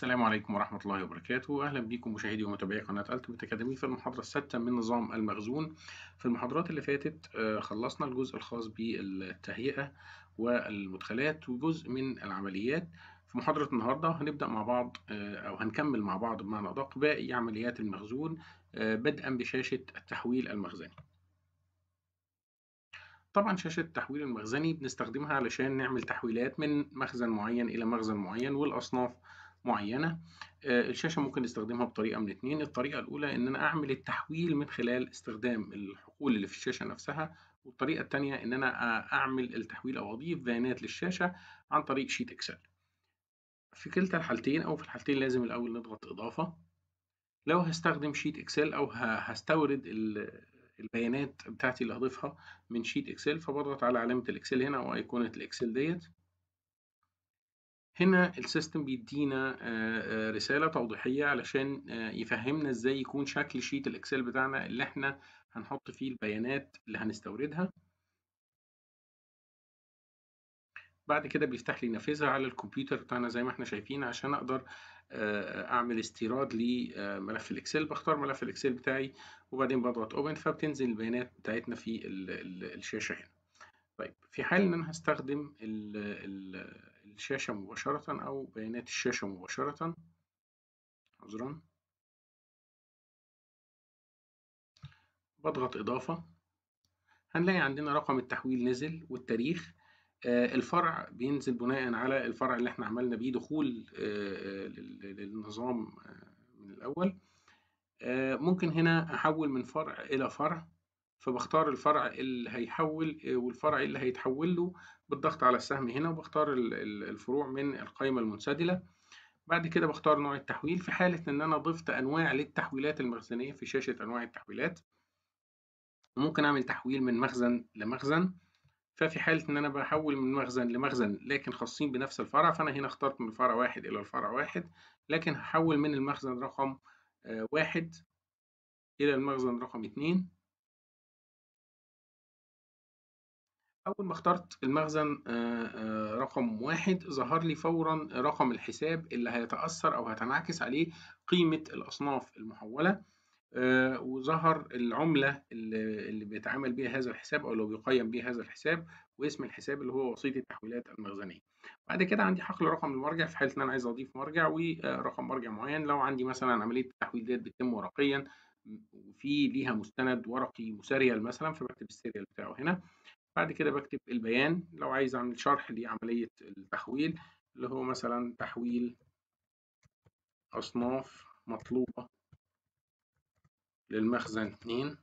السلام عليكم ورحمة الله وبركاته أهلا بكم مشاهدي ومتابعي قناة ألتمت أكاديمي في المحاضرة السادسة من نظام المخزون في المحاضرات اللي فاتت آه، خلصنا الجزء الخاص بالتهيئة والمدخلات وجزء من العمليات في محاضرة النهاردة هنبدأ مع بعض آه، أو هنكمل مع بعض بمعنى أدق باقي عمليات المخزون آه، بدءا بشاشة التحويل المخزني طبعا شاشة التحويل المخزني بنستخدمها علشان نعمل تحويلات من مخزن معين إلى مخزن معين والأصناف معينة آه، الشاشة ممكن نستخدمها بطريقة من اتنين الطريقة الأولى إن أنا أعمل التحويل من خلال استخدام الحقول اللي في الشاشة نفسها والطريقة التانية إن أنا أعمل التحويل أو أضيف بيانات للشاشة عن طريق شيت إكسل في كلتا الحالتين أو في الحالتين لازم الأول نضغط إضافة لو هستخدم شيت إكسل أو هستورد البيانات بتاعتي اللي هضيفها من شيت إكسل فبضغط على علامة الإكسل هنا أو أيقونة الإكسل ديت هنا السيستم بيدينا آه، آه، رسالة توضيحية علشان آه، يفهمنا ازاي يكون شكل شيت الاكسل بتاعنا اللي احنا هنحط فيه البيانات اللي هنستوردها بعد كده بيفتح لي نافذة على الكمبيوتر بتاعنا زي ما احنا شايفين عشان اقدر اعمل استيراد لملف الاكسل بختار ملف الاكسل بتاعي وبعدين بضغط اوبن فبتنزل البيانات بتاعتنا في الشاشة هنا طيب في حال ان انا هستخدم الشاشة مباشرة أو بيانات الشاشة مباشرة عذرا بضغط إضافة هنلاقي عندنا رقم التحويل نزل والتاريخ آه، الفرع بينزل بناء على الفرع اللي احنا عملنا بيه دخول آه، آه، للنظام من الأول ممكن هنا أحول من فرع إلى فرع فبختار الفرع اللي هيحول والفرع اللي هيتحول له بالضغط على السهم هنا وبختار الفروع من القائمة المنسدلة بعد كده بختار نوع التحويل في حالة إن أنا ضفت أنواع للتحويلات المخزنية في شاشة أنواع التحويلات ممكن أعمل تحويل من مخزن لمخزن ففي حالة إن أنا بحول من مخزن لمخزن لكن خاصين بنفس الفرع فأنا هنا اخترت من فرع واحد إلى الفرع واحد لكن هحول من المخزن رقم آه، واحد إلى المخزن رقم اتنين أول ما اخترت المخزن آه، آه، رقم واحد ظهر لي فورًا رقم الحساب اللي هيتأثر أو هتنعكس عليه قيمة الأصناف المحوّلة، آه، وظهر العملة اللي بيتعامل بها هذا الحساب أو اللي بيقيّم بها هذا الحساب، واسم الحساب اللي هو وسيط التحويلات المخزنية. بعد كده عندي حقل رقم المرجع في حالة إن أنا عايز أضيف مرجع ورقم مرجع معيّن، لو عندي مثلًا عملية التحويل ديت بتتم ورقيًا وفي ليها مستند ورقي وسريال مثلًا فبكتب السريال بتاعه هنا. بعد كده بكتب البيان لو عايز اعمل شرح لعملية التحويل اللي هو مثلا تحويل أصناف مطلوبة للمخزن 2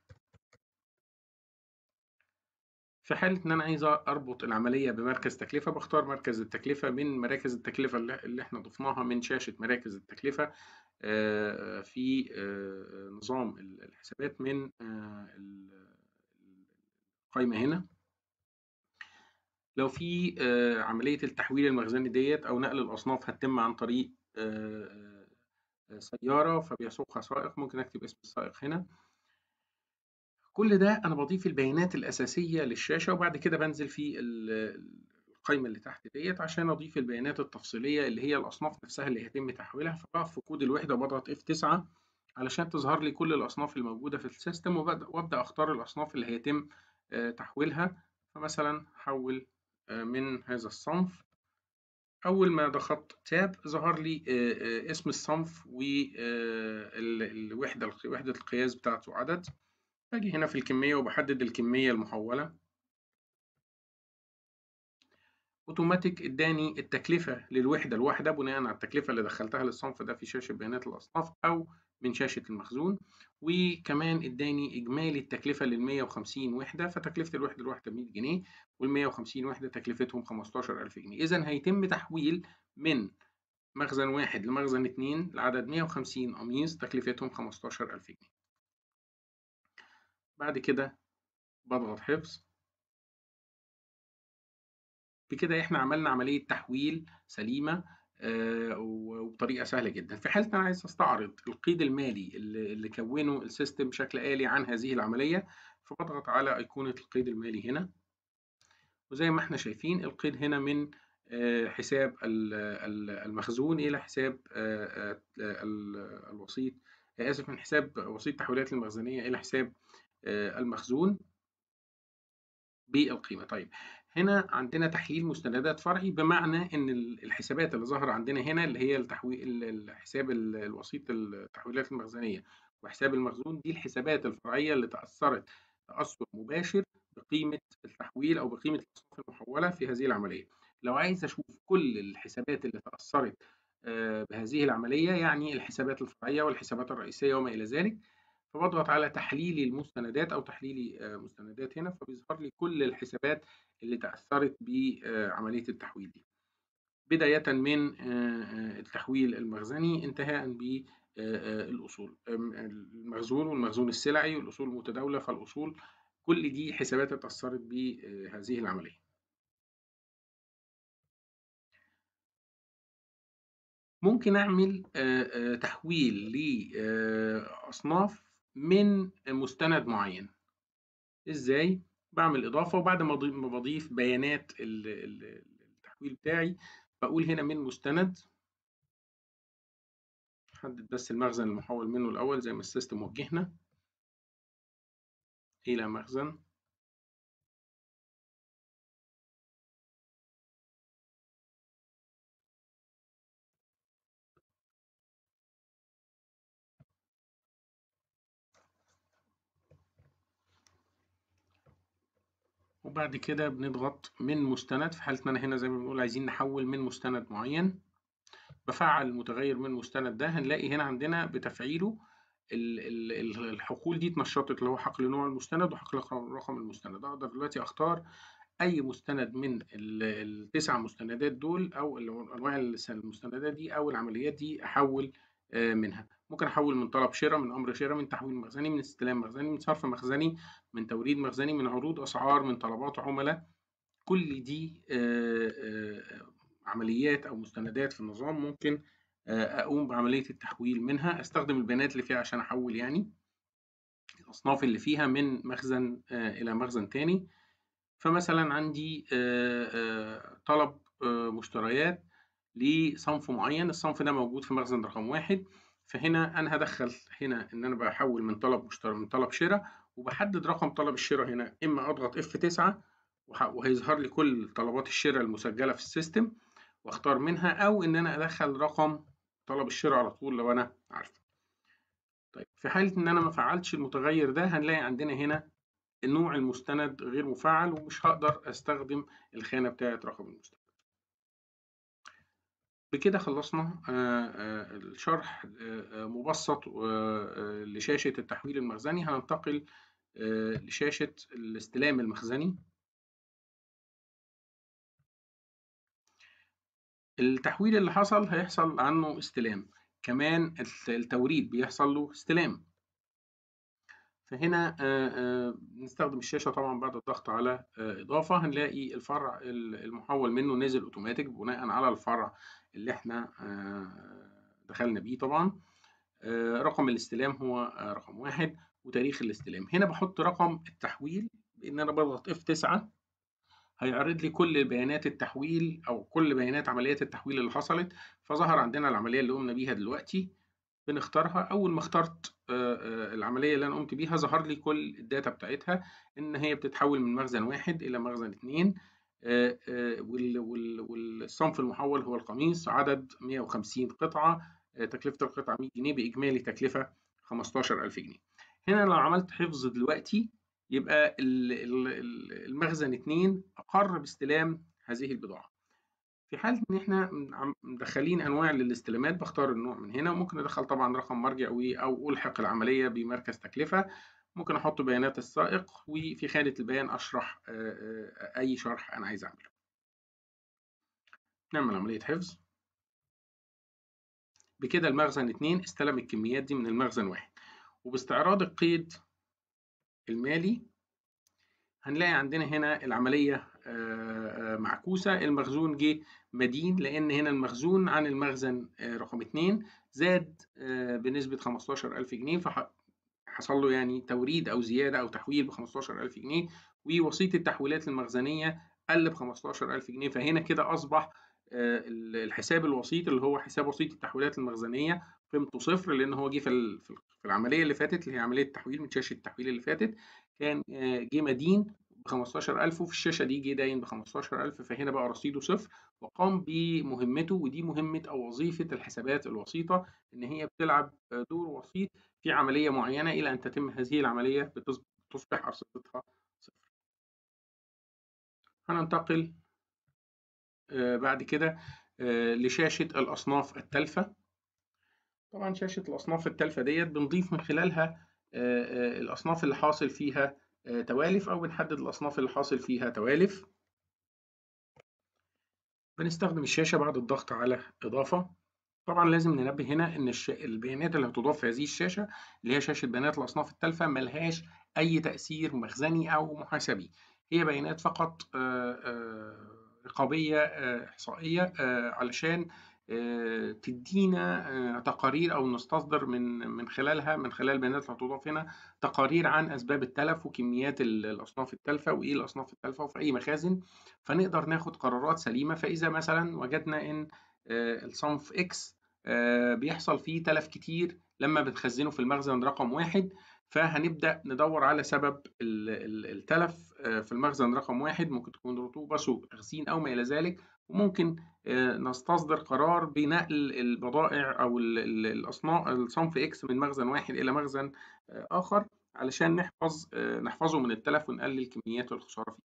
في حالة إن أنا عايز أربط العملية بمركز تكلفة بختار مركز التكلفة من مراكز التكلفة اللي إحنا ضفناها من شاشة مراكز التكلفة في نظام الحسابات من القائمة هنا لو في آه، عملية التحويل المخزني ديت أو نقل الأصناف هتتم عن طريق آه، آه، سيارة فبيسوقها سائق ممكن أكتب اسم السائق هنا كل ده أنا بضيف البيانات الأساسية للشاشة وبعد كده بنزل في القايمة اللي تحت ديت عشان أضيف البيانات التفصيلية اللي هي الأصناف نفسها اللي هيتم تحويلها فبقف في كود الوحدة وبضغط F9 علشان تظهر لي كل الأصناف الموجودة في السيستم وأبدأ أختار الأصناف اللي هيتم تحويلها فمثلا حول من هذا الصنف أول ما ضغطت تاب ظهر لي آه، آه، اسم الصنف والوحدة آه، وحدة القياس بتاعته عدد باجي هنا في الكمية وبحدد الكمية المحولة اوتوماتيك اداني التكلفة للوحدة الواحدة بناء على التكلفة اللي دخلتها للصنف ده في شاشة بيانات الأصناف أو من شاشة المخزون وكمان اداني اجمالي التكلفة لل 150 وحدة فتكلفة الوحدة الواحدة 100 جنيه وال 150 وحدة تكلفتهم 15000 جنيه اذا هيتم تحويل من مخزن واحد لمخزن اتنين لعدد 150 قميص تكلفتهم 15000 جنيه بعد كده بضغط حفظ بكده احنا عملنا عملية تحويل سليمة آه، وبطريقه سهله جدا في حالة انا عايز استعرض القيد المالي اللي, كونه السيستم بشكل آلي عن هذه العمليه فبضغط على ايقونه القيد المالي هنا وزي ما احنا شايفين القيد هنا من آه، حساب المخزون الى حساب آه، الوسيط اسف من حساب وسيط التحويلات المخزنيه الى حساب المخزون بالقيمه طيب هنا عندنا تحليل مستندات فرعي بمعنى ان الحسابات اللي ظاهره عندنا هنا اللي هي التحويل الحساب الوسيط التحويلات المخزنيه وحساب المخزون دي الحسابات الفرعيه اللي تاثرت تاثر مباشر بقيمه التحويل او بقيمه الاصناف المحوله في هذه العمليه لو عايز اشوف كل الحسابات اللي تاثرت آه، بهذه العمليه يعني الحسابات الفرعيه والحسابات الرئيسيه وما الى ذلك فبضغط على تحليلي المستندات أو تحليلي آه، مستندات هنا فبيظهر لي كل الحسابات اللي تأثرت بعملية التحويل دي بداية من آه، آه، التحويل المخزني انتهاء بالأصول المخزون والمخزون السلعي والأصول المتداولة فالأصول كل دي حسابات اتأثرت بهذه العملية ممكن أعمل تحويل لأصناف من مستند معين ازاي بعمل اضافه وبعد ما بضيف بيانات التحويل بتاعي بقول هنا من مستند حدد بس المخزن المحول منه الاول زي ما السيستم وجهنا الى مخزن بعد كده بنضغط من مستند في حالتنا أنا هنا زي ما بنقول عايزين نحول من مستند معين بفعل المتغير من مستند ده هنلاقي هنا عندنا بتفعيله الحقول دي اتنشطت اللي هو حقل نوع المستند وحقل رقم المستند اقدر دلوقتي اختار اي مستند من التسع مستندات دول او انواع المستندات دي او العمليات دي احول آه، منها ممكن احول من طلب شراء من امر شراء من تحويل مخزني من استلام مخزني من صرف مخزني من توريد مخزني من عروض اسعار من طلبات عملاء كل دي آه، آه، عمليات او مستندات في النظام ممكن آه، اقوم بعمليه التحويل منها استخدم البيانات اللي فيها عشان احول يعني الاصناف اللي فيها من مخزن الى مخزن تاني فمثلا عندي طلب مشتريات لصنف معين الصنف ده موجود في مخزن رقم واحد فهنا انا هدخل هنا ان انا بحول من طلب مشترى من طلب شراء وبحدد رقم طلب الشراء هنا اما اضغط اف 9 وهيظهر لي كل طلبات الشراء المسجله في السيستم واختار منها او ان انا ادخل رقم طلب الشراء على طول لو انا عارفه طيب في حاله ان انا ما فعلتش المتغير ده هنلاقي عندنا هنا النوع المستند غير مفعل ومش هقدر استخدم الخانه بتاعه رقم المستند بكده خلصنا آه، آه، الشرح آه، مبسط لشاشة التحويل المخزني هننتقل لشاشة الاستلام المخزني التحويل اللي حصل هيحصل عنه استلام كمان التوريد بيحصل له استلام فهنا آه، آه، نستخدم الشاشة طبعا بعد الضغط على آه، إضافة هنلاقي الفرع المحول منه نزل أوتوماتيك بناء على الفرع اللي احنا دخلنا بيه طبعا رقم الاستلام هو رقم واحد وتاريخ الاستلام هنا بحط رقم التحويل بإن أنا بضغط F9 هيعرض لي كل بيانات التحويل أو كل بيانات عمليات التحويل اللي حصلت فظهر عندنا العملية اللي قمنا بيها دلوقتي بنختارها اول ما اخترت آه، آه، العمليه اللي انا قمت بيها ظهر لي كل الداتا بتاعتها ان هي بتتحول من مخزن واحد الى مخزن اثنين آه، والصنف المحول هو القميص عدد 150 قطعه تكلفه القطعه 100 جنيه باجمالي تكلفه 15000 جنيه هنا لو عملت حفظ دلوقتي يبقى المخزن اثنين اقر باستلام هذه البضاعه في حالة إن إحنا مدخلين أنواع للاستلامات بختار النوع من هنا، وممكن أدخل طبعًا رقم مرجع و أو ألحق العملية بمركز تكلفة، ممكن أحط بيانات السائق، وفي خانة البيان أشرح أي شرح أنا عايز أعمله. نعمل عملية حفظ. بكده المخزن 2 استلم الكميات دي من المخزن 1، وباستعراض القيد المالي هنلاقي عندنا هنا العملية آه، آه، معكوسة المخزون جه مدين لأن هنا المخزون عن المخزن آه، رقم 2 زاد بنسبة 15000 جنيه فحصل له يعني توريد أو زيادة أو تحويل ب 15000 جنيه ووسيط التحويلات المخزنية قل ب 15000 جنيه فهنا كده أصبح الحساب الوسيط اللي هو حساب وسيط التحويلات المخزنيه قيمته صفر لان هو جه في العمليه اللي فاتت اللي هي عمليه التحويل من شاشه التحويل اللي فاتت كان آه، جه مدين ب 15000 وفي الشاشه دي جه داين ب 15000 فهنا بقى رصيده صفر وقام بمهمته ودي مهمه او وظيفه الحسابات الوسيطه ان هي بتلعب دور وسيط في عمليه معينه الى ان تتم هذه العمليه بتصبح ارصدتها صفر. هننتقل آه، بعد كده آه، لشاشه الاصناف التالفه. طبعا شاشه الاصناف التالفه ديت بنضيف من خلالها آه، آه، الأصناف اللي حاصل فيها آه، توالف أو بنحدد الأصناف اللي حاصل فيها توالف بنستخدم الشاشة بعد الضغط على إضافة طبعا لازم ننبه هنا إن البيانات اللي هتضاف في هذه الشاشة اللي هي شاشة بيانات الأصناف التالفة ملهاش أي تأثير مخزني أو محاسبي هي بيانات فقط رقابية إحصائية علشان آه، تدينا آه، تقارير او نستصدر من من خلالها من خلال البيانات اللي هتضاف هنا تقارير عن اسباب التلف وكميات الاصناف التالفه وايه الاصناف التالفه وفي اي مخازن فنقدر ناخد قرارات سليمه فاذا مثلا وجدنا ان آه، الصنف اكس بيحصل فيه تلف كتير لما بنخزنه في المخزن رقم واحد فهنبدأ ندور على سبب التلف في المخزن رقم واحد ممكن تكون رطوبة سوء تخزين أو ما إلى ذلك وممكن آه، نستصدر قرار بنقل البضائع او الاصناف الصنف اكس من مخزن واحد الى مخزن آه، اخر علشان نحفظ آه، نحفظه من التلف ونقلل كميات الخساره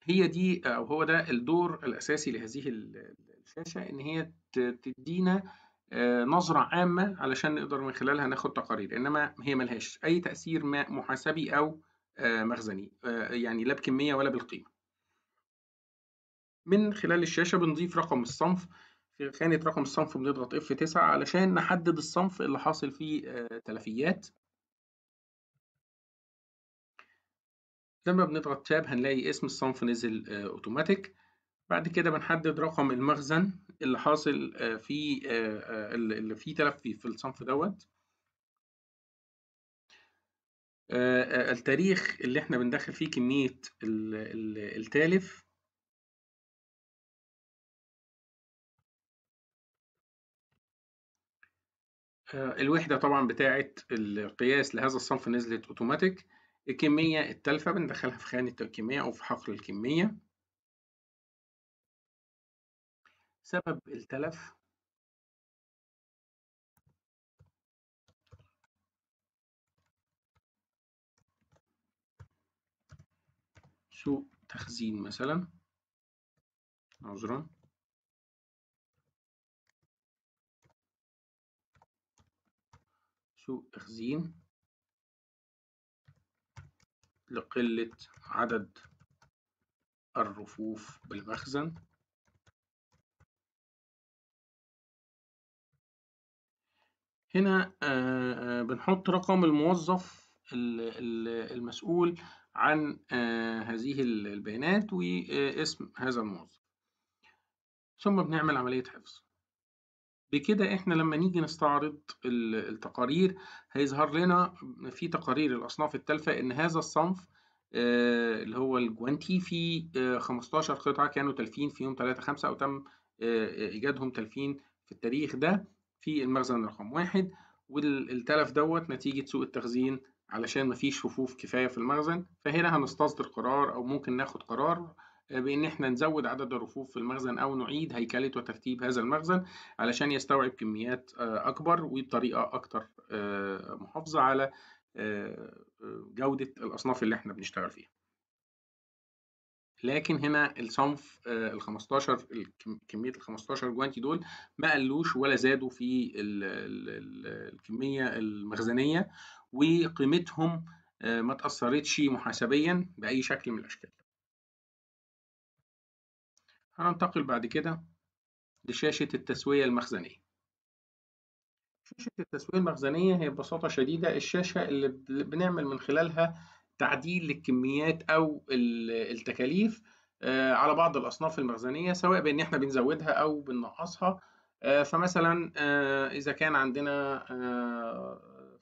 فيه هي دي او هو ده الدور الاساسي لهذه الشاشه ان هي تدينا نظره عامه علشان نقدر من خلالها ناخد تقارير انما هي ملهاش اي تاثير محاسبي او مخزني يعني لا بكميه ولا بالقيمه من خلال الشاشة بنضيف رقم الصنف في خانة رقم الصنف بنضغط F9 علشان نحدد الصنف اللي حاصل فيه آه، تلفيات لما بنضغط تاب هنلاقي اسم الصنف نزل اوتوماتيك آه، بعد كده بنحدد رقم المخزن اللي حاصل آه، فيه اللي فيه تلفي في الصنف دوت التاريخ اللي احنا بندخل فيه كمية التالف آه، الوحدة طبعا بتاعة القياس لهذا الصنف نزلت اوتوماتيك الكمية التالفة بندخلها في خانة الكمية أو في حقل الكمية سبب التلف سوء تخزين مثلا عذرا سوء تخزين لقلة عدد الرفوف بالمخزن هنا آه، بنحط رقم الموظف المسؤول عن آه، هذه البيانات واسم هذا الموظف ثم بنعمل عملية حفظ بكده احنا لما نيجي نستعرض التقارير هيظهر لنا في تقارير الأصناف التالفة إن هذا الصنف آه، اللي هو الجوانتي في 15 آه، قطعة كانوا تلفين في يوم 3 5 أو تم آه، إيجادهم تلفين في التاريخ ده في المخزن رقم واحد والتلف دوت نتيجة سوء التخزين علشان مفيش رفوف كفاية في المخزن فهنا هنستصدر قرار أو ممكن ناخد قرار آه، بإن إحنا نزود عدد الرفوف في المخزن أو نعيد هيكلة وترتيب هذا المخزن علشان يستوعب كميات آه، أكبر وبطريقة أكتر آه، محافظة على جودة الأصناف اللي إحنا بنشتغل فيها. لكن هنا الصنف ال 15 كميه ال 15 جوانتي دول ما قلوش ولا زادوا في الكميه المخزنيه وقيمتهم ما تاثرتش محاسبيا باي شكل من الاشكال هننتقل بعد كده لشاشة التسوية المخزنية شاشة التسوية المخزنية هي ببساطة شديدة الشاشة اللي بنعمل من خلالها تعديل للكميات أو التكاليف آه، على بعض الأصناف المخزنية سواء بأن احنا بنزودها أو بننقصها آه، فمثلا آه، إذا كان عندنا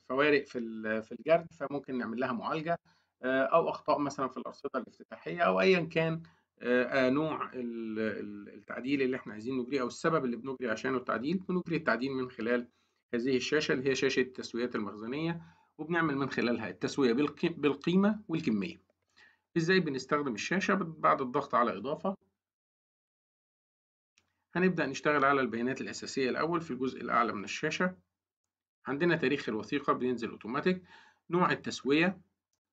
فوارق في في الجرد فممكن نعمل لها معالجة أو أخطاء مثلا في الأرصدة الافتتاحية أو أيا كان آه، آه، نوع التعديل اللي احنا عايزين نجريه او السبب اللي بنجري عشانه التعديل بنجري التعديل من خلال هذه الشاشه اللي هي شاشه التسويات المخزنيه وبنعمل من خلالها التسويه بالقيمه والكميه ازاي بنستخدم الشاشه بعد الضغط على اضافه هنبدا نشتغل على البيانات الاساسيه الاول في الجزء الاعلى من الشاشه عندنا تاريخ الوثيقه بينزل اوتوماتيك نوع التسويه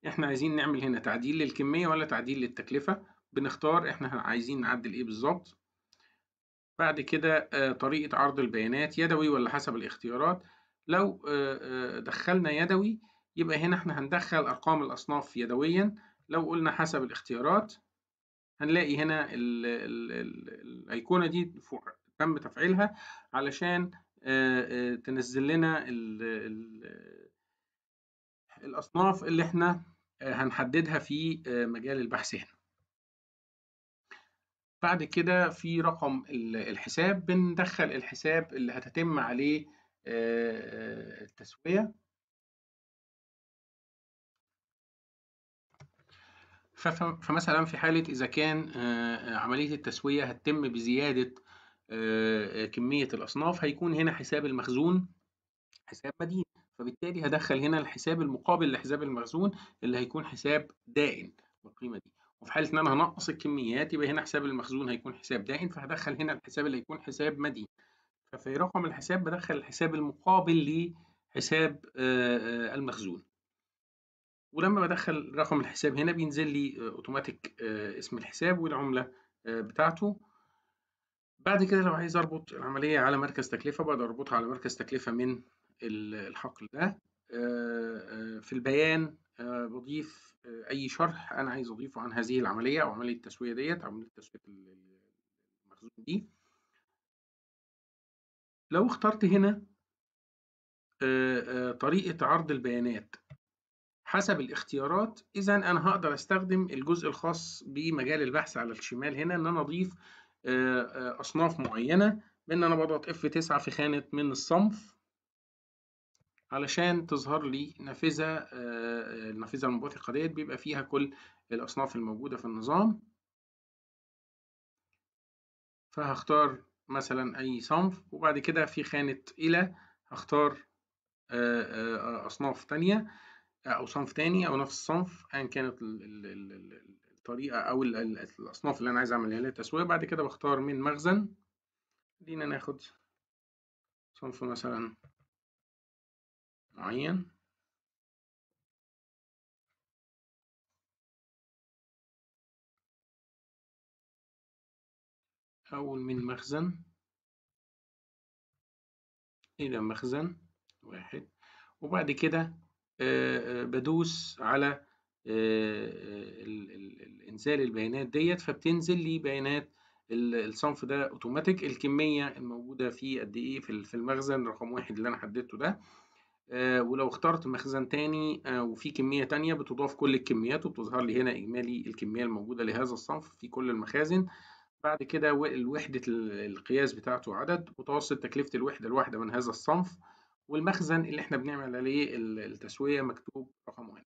احنا عايزين نعمل هنا تعديل للكميه ولا تعديل للتكلفه بنختار احنا عايزين نعدل ايه بالظبط بعد كده آه، طريقة عرض البيانات يدوي ولا حسب الاختيارات لو آه، آه، دخلنا يدوي يبقى هنا احنا هندخل أرقام الأصناف يدويا لو قلنا حسب الاختيارات هنلاقي هنا الأيقونة دي تم تفعيلها علشان تنزل لنا الأصناف اللي احنا هنحددها في مجال البحث هنا بعد كده في رقم الحساب بندخل الحساب اللي هتتم عليه التسوية فمثلا في حالة إذا كان عملية التسوية هتتم بزيادة كمية الأصناف هيكون هنا حساب المخزون حساب مدين فبالتالي هدخل هنا الحساب المقابل لحساب المخزون اللي هيكون حساب دائن بالقيمة دي وفي حاله ان انا هنقص الكميات يبقى هنا حساب المخزون هيكون حساب دائن فهدخل هنا الحساب اللي هيكون حساب مدين ففي رقم الحساب بدخل الحساب المقابل لحساب آه، آه، المخزون ولما بدخل رقم الحساب هنا بينزل لي اوتوماتيك آه، اسم الحساب والعمله بتاعته بعد كده لو عايز اربط العمليه على مركز تكلفه بقدر اربطها على مركز تكلفه من الحقل ده في البيان آه، بضيف آه، اي شرح انا عايز اضيفه عن هذه العمليه او عمليه التسويه ديت او عمليه تسويه المخزون دي لو اخترت هنا آه، طريقه عرض البيانات حسب الاختيارات اذا انا هقدر استخدم الجزء الخاص بمجال البحث على الشمال هنا ان انا اضيف اصناف معينه بان انا بضغط F9 في خانه من الصنف علشان تظهر لي نافذة آه، النافذة المنبثقة ديت بيبقى فيها كل الأصناف الموجودة في النظام فهختار مثلا أي صنف وبعد كده في خانة إلى هختار آه، آه، أصناف تانية أو صنف تاني أو نفس الصنف أيا كانت الطريقة أو الأصناف اللي أنا عايز أعملها لها تسوية بعد كده بختار من مخزن خلينا ناخد صنف مثلا معين أول من مخزن إلى مخزن واحد وبعد كده بدوس على إنزال البيانات ديت فبتنزل لي بيانات الصنف ده اوتوماتيك الكمية الموجودة في قد إيه في المخزن رقم واحد اللي أنا حددته ده آه، ولو اخترت مخزن تاني آه، وفي كمية تانية بتضاف كل الكميات وبتظهر لي هنا إجمالي الكمية الموجودة لهذا الصنف في كل المخازن بعد كده وحدة القياس بتاعته عدد متوسط تكلفة الوحدة الواحدة من هذا الصنف والمخزن اللي احنا بنعمل عليه التسوية مكتوب رقم واحد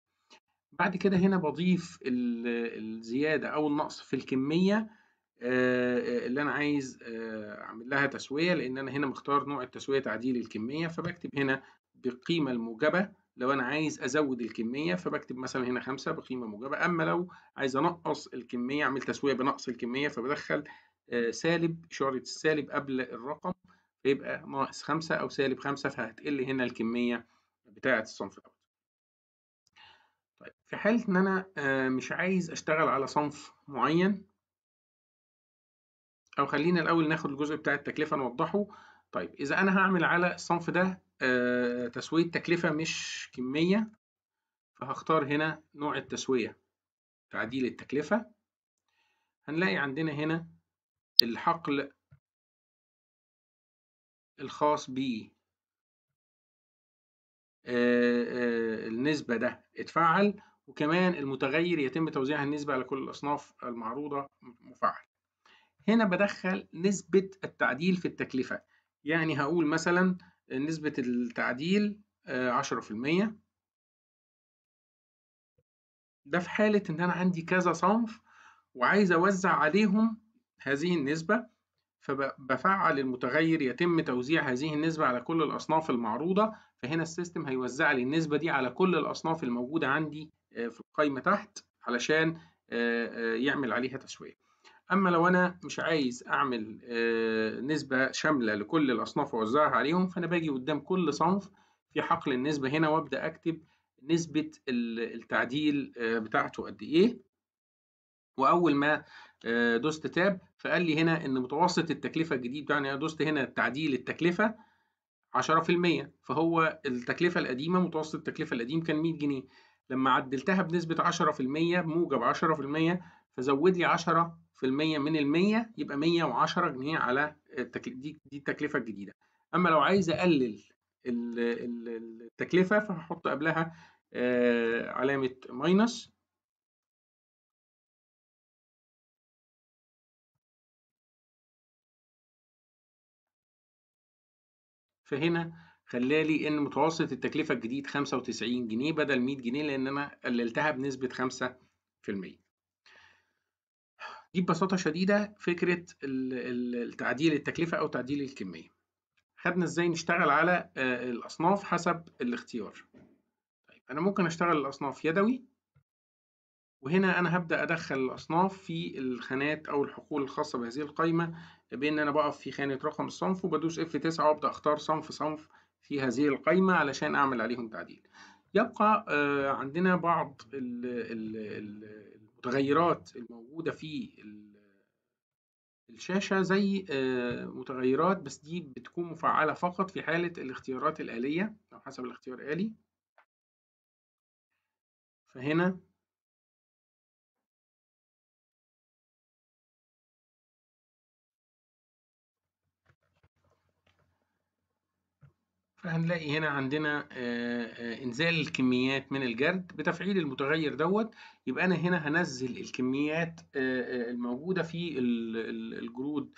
بعد كده هنا بضيف الزيادة أو النقص في الكمية آه، اللي أنا عايز أعمل لها تسوية لأن أنا هنا مختار نوع التسوية تعديل الكمية فبكتب هنا بقيمة الموجبة لو أنا عايز أزود الكمية فبكتب مثلا هنا خمسة بقيمة موجبة أما لو عايز أنقص الكمية أعمل تسوية بنقص الكمية فبدخل آه، سالب إشارة السالب قبل الرقم فيبقى ناقص خمسة أو سالب خمسة فهتقل هنا الكمية بتاعة الصنف الأول. طيب في حالة إن أنا آه، مش عايز أشتغل على صنف معين أو خلينا الأول ناخد الجزء بتاع التكلفة نوضحه طيب إذا أنا هعمل على الصنف ده آه، تسوية تكلفة مش كمية فهختار هنا نوع التسوية تعديل التكلفة هنلاقي عندنا هنا الحقل الخاص ب آه، آه، النسبة ده اتفعل وكمان المتغير يتم توزيعها النسبة على كل الأصناف المعروضة مفعل هنا بدخل نسبة التعديل في التكلفة يعني هقول مثلا نسبة التعديل آه، عشرة في المية ده في حالة إن أنا عندي كذا صنف وعايز أوزع عليهم هذه النسبة فبفعل المتغير يتم توزيع هذه النسبة على كل الأصناف المعروضة فهنا السيستم هيوزع لي النسبة دي على كل الأصناف الموجودة عندي آه، في القايمة تحت علشان آه، يعمل عليها تسوية أما لو أنا مش عايز أعمل آه، نسبة شاملة لكل الأصناف وأوزعها عليهم فأنا باجي قدام كل صنف في حقل النسبة هنا وأبدأ أكتب نسبة التعديل آه، بتاعته قد إيه وأول ما آه، دوست تاب فقال لي هنا إن متوسط التكلفة الجديد بتاعنا يعني دوست هنا تعديل التكلفة 10% فهو التكلفة القديمة متوسط التكلفة القديم كان 100 جنيه لما عدلتها بنسبة 10% بموجب 10% فزود لي 10 في المية من المية يبقى 110 جنيه على التكلفة دي, دي التكلفة الجديدة أما لو عايز أقلل التكلفة فهحط قبلها آه، علامة ماينس فهنا خلالي ان متوسط التكلفه الجديد 95 جنيه بدل 100 جنيه لان انا قللتها بنسبه 5% دي ببساطة شديدة فكرة تعديل التكلفة أو تعديل الكمية خدنا ازاي نشتغل على آه، الأصناف حسب الاختيار طيب أنا ممكن أشتغل الأصناف يدوي وهنا أنا هبدأ أدخل الأصناف في الخانات أو الحقول الخاصة بهذه القائمة بأن أنا بقف في خانة رقم الصنف وبدوس F9 وأبدأ أختار صنف صنف في هذه القائمة علشان أعمل عليهم تعديل يبقى آه، عندنا بعض ال ال المتغيرات الموجودة في الشاشة زي آه، متغيرات بس دي بتكون مفعلة فقط في حالة الاختيارات الآلية أو حسب الاختيار الآلي فهنا فهنلاقي هنا عندنا آه، آه، انزال الكميات من الجرد بتفعيل المتغير دوت يبقى انا هنا هنزل الكميات آه، الموجوده في الجرود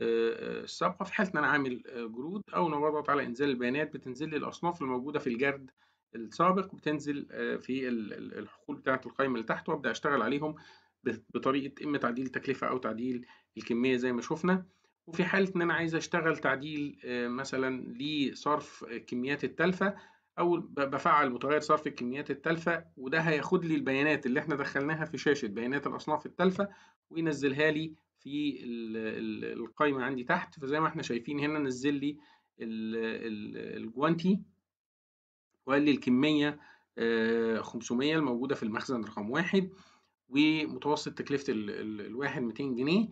السابقه في حاله ان انا عامل جرود او انا بضغط على انزال البيانات بتنزل لي الاصناف الموجوده في الجرد السابق بتنزل في الحقول بتاعه القائمه اللي تحت وابدا اشتغل عليهم بطريقه اما تعديل تكلفه او تعديل الكميه زي ما شفنا وفي حالة إن أنا عايز أشتغل تعديل آه، مثلا لصرف الكميات التالفة أو بفعل متغير صرف الكميات التالفة وده هياخد لي البيانات اللي إحنا دخلناها في شاشة بيانات الأصناف التالفة وينزلها لي في القايمة عندي تحت فزي ما إحنا شايفين هنا نزل لي الجوانتي وقال لي الكمية 500 آه، الموجودة في المخزن رقم واحد ومتوسط تكلفة الواحد 200 جنيه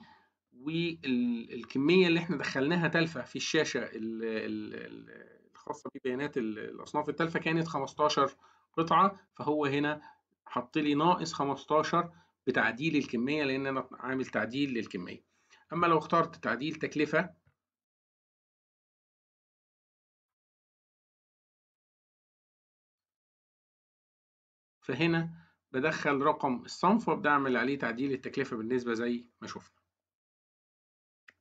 والكميه اللي احنا دخلناها تلفه في الشاشه الخاصه ببيانات الاصناف التلفه كانت 15 قطعه فهو هنا حط لي ناقص 15 بتعديل الكميه لان انا عامل تعديل للكميه اما لو اخترت تعديل تكلفه فهنا بدخل رقم الصنف وبدعمل عليه تعديل التكلفة بالنسبة زي ما شفنا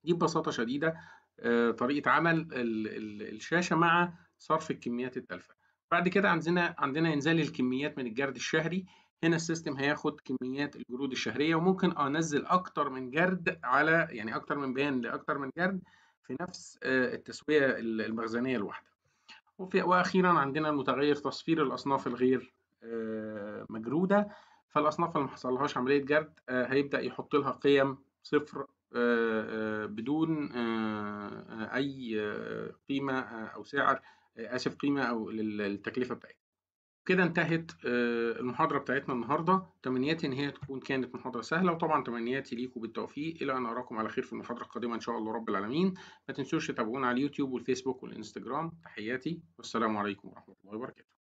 دي ببساطة شديدة آه، طريقة عمل الشاشة مع صرف الكميات التالفة بعد كده عندنا عندنا انزال الكميات من الجرد الشهري هنا السيستم هياخد كميات الجرود الشهريه وممكن انزل اكتر من جرد على يعني اكتر من بيان لاكتر من جرد في نفس آه، التسويه المخزنيه الواحده وفي واخيرا عندنا المتغير تصفير الاصناف الغير آه، مجروده فالاصناف اللي ما حصلهاش عمليه جرد هيبدا يحط لها قيم صفر آه، آه، بدون آه، اي قيمه او سعر اسف قيمه او للتكلفه بتاعتها كده انتهت المحاضرة بتاعتنا النهاردة تمنياتي إن هي تكون كانت محاضرة سهلة وطبعا تمنياتي ليكم بالتوفيق إلى أن أراكم على خير في المحاضرة القادمة إن شاء الله رب العالمين ما تنسوش تتابعونا على اليوتيوب والفيسبوك والإنستجرام تحياتي والسلام عليكم ورحمة الله وبركاته